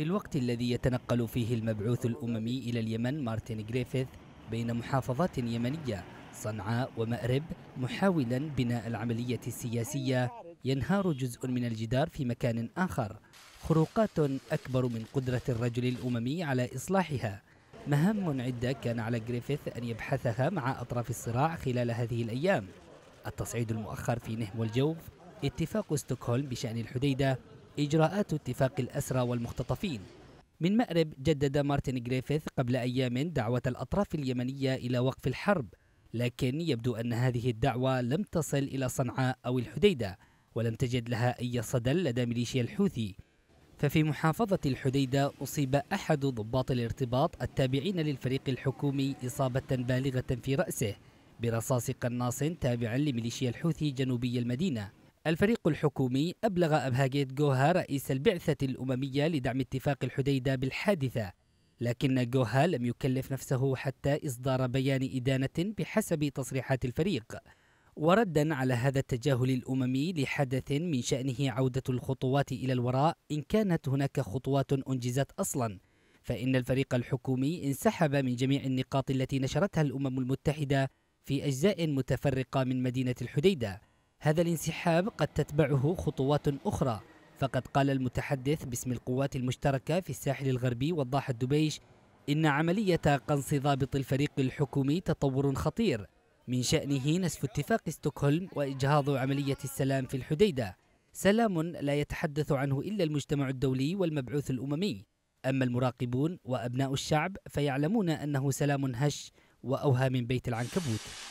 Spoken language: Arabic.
في الوقت الذي يتنقل فيه المبعوث الأممي إلى اليمن مارتن جريفيث بين محافظات يمنية صنعاء ومأرب محاولا بناء العملية السياسية ينهار جزء من الجدار في مكان آخر خروقات أكبر من قدرة الرجل الأممي على إصلاحها مهام عدة كان على جريفيث أن يبحثها مع أطراف الصراع خلال هذه الأيام التصعيد المؤخر في نهم والجوف اتفاق ستوكهولم بشأن الحديدة إجراءات اتفاق الأسرى والمختطفين من مأرب جدد مارتن جريفيث قبل أيام دعوة الأطراف اليمنية إلى وقف الحرب لكن يبدو أن هذه الدعوة لم تصل إلى صنعاء أو الحديدة ولم تجد لها أي صدى لدى ميليشيا الحوثي ففي محافظة الحديدة أصيب أحد ضباط الارتباط التابعين للفريق الحكومي إصابة بالغة في رأسه برصاص قناص تابع لميليشيا الحوثي جنوبي المدينة الفريق الحكومي أبلغ أبهاجيت جوها رئيس البعثة الأممية لدعم اتفاق الحديدة بالحادثة لكن جوها لم يكلف نفسه حتى إصدار بيان إدانة بحسب تصريحات الفريق وردا على هذا التجاهل الأممي لحدث من شأنه عودة الخطوات إلى الوراء إن كانت هناك خطوات أنجزت أصلا فإن الفريق الحكومي انسحب من جميع النقاط التي نشرتها الأمم المتحدة في أجزاء متفرقة من مدينة الحديدة هذا الانسحاب قد تتبعه خطوات أخرى فقد قال المتحدث باسم القوات المشتركة في الساحل الغربي والضاحة الدبيش إن عملية قنص ضابط الفريق الحكومي تطور خطير من شأنه نسف اتفاق ستوكهولم وإجهاض عملية السلام في الحديدة سلام لا يتحدث عنه إلا المجتمع الدولي والمبعوث الأممي أما المراقبون وأبناء الشعب فيعلمون أنه سلام هش وأوهى من بيت العنكبوت